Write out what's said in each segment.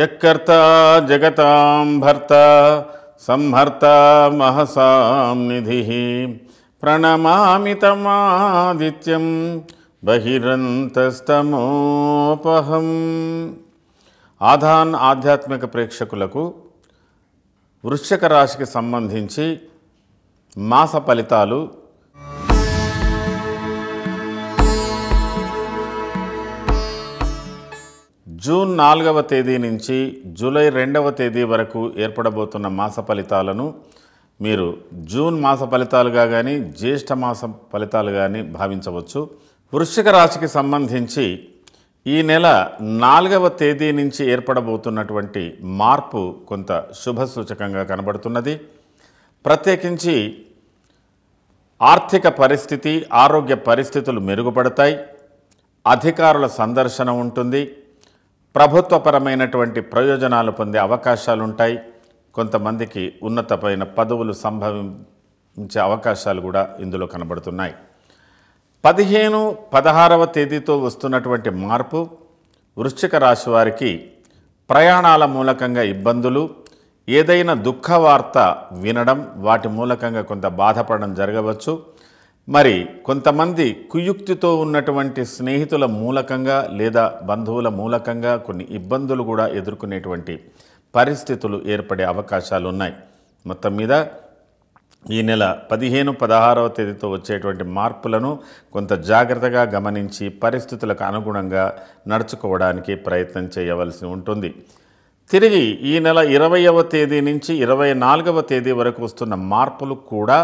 యకర్త జగతాం భర్త సంహర్త మహసాం నిధి ప్రణమామితమాదిత్యం బహిరంతస్తమోపహం ఆధాన్ ఆధ్యాత్మిక ప్రేక్షకులకు వృశ్చిక రాశికి సంబంధించి మాస ఫలితాలు జూన్ నాలుగవ తేదీ నుంచి జూలై రెండవ తేదీ వరకు ఏర్పడబోతున్న మాస ఫలితాలను మీరు జూన్ మాస ఫలితాలుగా కానీ జ్యేష్ఠ మాస ఫలితాలు కానీ భావించవచ్చు వృశ్చిక రాశికి సంబంధించి ఈ నెల నాలుగవ తేదీ నుంచి ఏర్పడబోతున్నటువంటి మార్పు కొంత శుభ సూచకంగా కనబడుతున్నది ప్రత్యేకించి ఆర్థిక పరిస్థితి ఆరోగ్య పరిస్థితులు మెరుగుపడతాయి అధికారుల సందర్శన ఉంటుంది ప్రభుత్వపరమైనటువంటి ప్రయోజనాలు పొందే అవకాశాలు ఉంటాయి కొంతమందికి ఉన్నతమైన పదవులు సంభవించే అవకాశాలు కూడా ఇందులో కనబడుతున్నాయి పదిహేను పదహారవ తేదీతో వస్తున్నటువంటి మార్పు వృశ్చిక రాశి వారికి ప్రయాణాల మూలకంగా ఇబ్బందులు ఏదైనా దుఃఖ వార్త వినడం వాటి మూలకంగా కొంత బాధపడడం జరగవచ్చు మరి కొంతమంది కుయుక్తితో ఉన్నటువంటి స్నేహితుల మూలకంగా లేదా బంధువుల మూలకంగా కొన్ని ఇబ్బందులు కూడా ఎదుర్కొనేటువంటి పరిస్థితులు ఏర్పడే అవకాశాలు ఉన్నాయి మొత్తం మీద ఈ నెల పదిహేను పదహారవ తేదీతో వచ్చేటువంటి మార్పులను కొంత జాగ్రత్తగా గమనించి పరిస్థితులకు అనుగుణంగా నడుచుకోవడానికి ప్రయత్నం చేయవలసి ఉంటుంది తిరిగి ఈ నెల ఇరవైవ తేదీ నుంచి ఇరవై నాలుగవ తేదీ వరకు వస్తున్న మార్పులు కూడా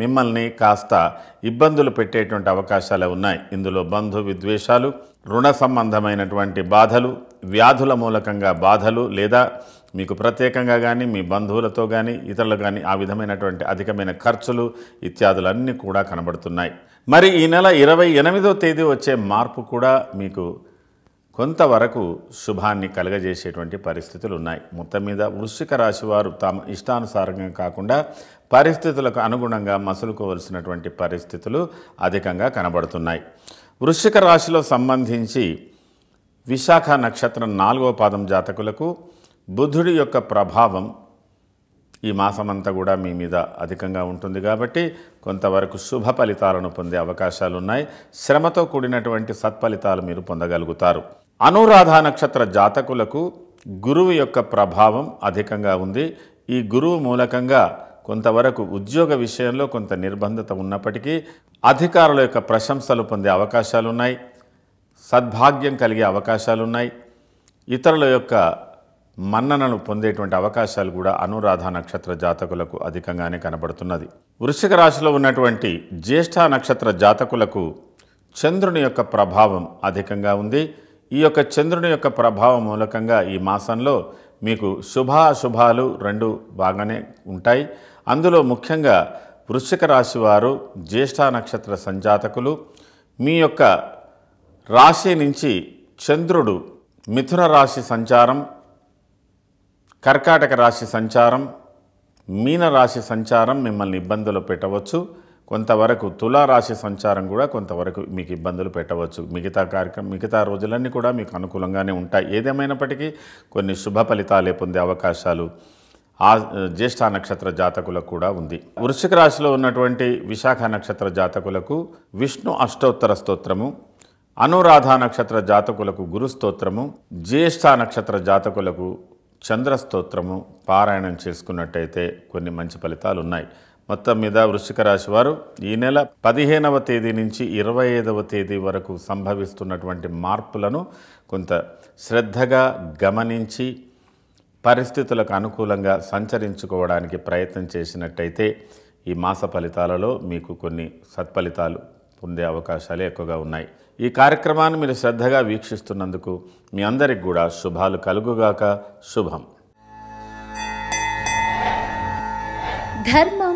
మిమ్మల్ని కాస్త ఇబ్బందులు పెట్టేటువంటి అవకాశాలే ఉన్నాయి ఇందులో బంధు విద్వేషాలు రుణ సంబంధమైనటువంటి బాధలు వ్యాధుల మూలకంగా బాధలు లేదా మీకు ప్రత్యేకంగా కానీ మీ బంధువులతో కానీ ఇతరులు కానీ ఆ విధమైనటువంటి అధికమైన ఖర్చులు ఇత్యాదులన్నీ కూడా కనబడుతున్నాయి మరి ఈ నెల ఇరవై ఎనిమిదో తేదీ వచ్చే మార్పు కూడా మీకు కొంతవరకు శుభాన్ని కలగజేసేటువంటి పరిస్థితులు ఉన్నాయి మొత్తం మీద వృశ్చిక రాశి వారు తమ ఇష్టానుసారంగా కాకుండా పరిస్థితులకు అనుగుణంగా మసులుకోవలసినటువంటి పరిస్థితులు అధికంగా కనబడుతున్నాయి వృశ్చిక రాశిలో సంబంధించి విశాఖ నక్షత్రం నాలుగవ పాదం జాతకులకు బుధుడి యొక్క ప్రభావం ఈ మాసమంతా కూడా మీ మీద అధికంగా ఉంటుంది కాబట్టి కొంతవరకు శుభ ఫలితాలను పొందే అవకాశాలున్నాయి శ్రమతో కూడినటువంటి సత్ఫలితాలు మీరు పొందగలుగుతారు అనురాధ నక్షత్ర జాతకులకు గురువు యొక్క ప్రభావం అధికంగా ఉంది ఈ గురువు మూలకంగా కొంతవరకు ఉద్యోగ విషయంలో కొంత నిర్బంధత ఉన్నప్పటికీ అధికారుల యొక్క ప్రశంసలు పొందే అవకాశాలున్నాయి సద్భాగ్యం కలిగే అవకాశాలున్నాయి ఇతరుల యొక్క మన్ననలు పొందేటువంటి అవకాశాలు కూడా అనురాధ నక్షత్ర జాతకులకు అధికంగానే కనబడుతున్నది వృషిక రాశిలో ఉన్నటువంటి జ్యేష్ఠ నక్షత్ర జాతకులకు చంద్రుని యొక్క ప్రభావం అధికంగా ఉంది ఈ యొక్క చంద్రుని యొక్క ప్రభావం మూలకంగా ఈ మాసంలో మీకు శుభ అశుభాలు రెండు బాగానే ఉంటాయి అందులో ముఖ్యంగా వృశ్చిక రాశి వారు జ్యేష్ఠ నక్షత్ర సంజాతకులు మీ యొక్క రాశి నుంచి చంద్రుడు మిథున రాశి సంచారం కర్కాటక రాశి సంచారం మీన రాశి సంచారం మిమ్మల్ని ఇబ్బందులు పెట్టవచ్చు కొంతవరకు తులారాశి సంచారం కూడా కొంతవరకు మీకు ఇబ్బందులు పెట్టవచ్చు మిగతా కార్యక్రమం మిగతా రోజులన్నీ కూడా మీకు అనుకూలంగానే ఉంటాయి ఏదేమైనప్పటికీ కొన్ని శుభ ఫలితాలే పొందే అవకాశాలు ఆ జ్యేష్ఠ నక్షత్ర జాతకులకు కూడా ఉంది వృశ్చిక రాశిలో ఉన్నటువంటి విశాఖ నక్షత్ర జాతకులకు విష్ణు అష్టోత్తర స్తోత్రము అనురాధ నక్షత్ర జాతకులకు గురు స్తోత్రము జ్యేష్ఠ నక్షత్ర జాతకులకు చంద్ర స్తోత్రము పారాయణం చేసుకున్నట్టయితే కొన్ని మంచి ఫలితాలు ఉన్నాయి మొత్తం మీద వృశ్చిక రాశి వారు ఈ నెల పదిహేనవ తేదీ నుంచి ఇరవై ఐదవ తేదీ వరకు సంభవిస్తున్నటువంటి మార్పులను కొంత శ్రద్ధగా గమనించి పరిస్థితులకు అనుకూలంగా సంచరించుకోవడానికి ప్రయత్నం చేసినట్టయితే ఈ మాస ఫలితాలలో మీకు కొన్ని సత్ఫలితాలు పొందే అవకాశాలు ఎక్కువగా ఉన్నాయి ఈ కార్యక్రమాన్ని మీరు శ్రద్ధగా వీక్షిస్తున్నందుకు మీ అందరికి కూడా శుభాలు కలుగుగాక శుభం ధర్మం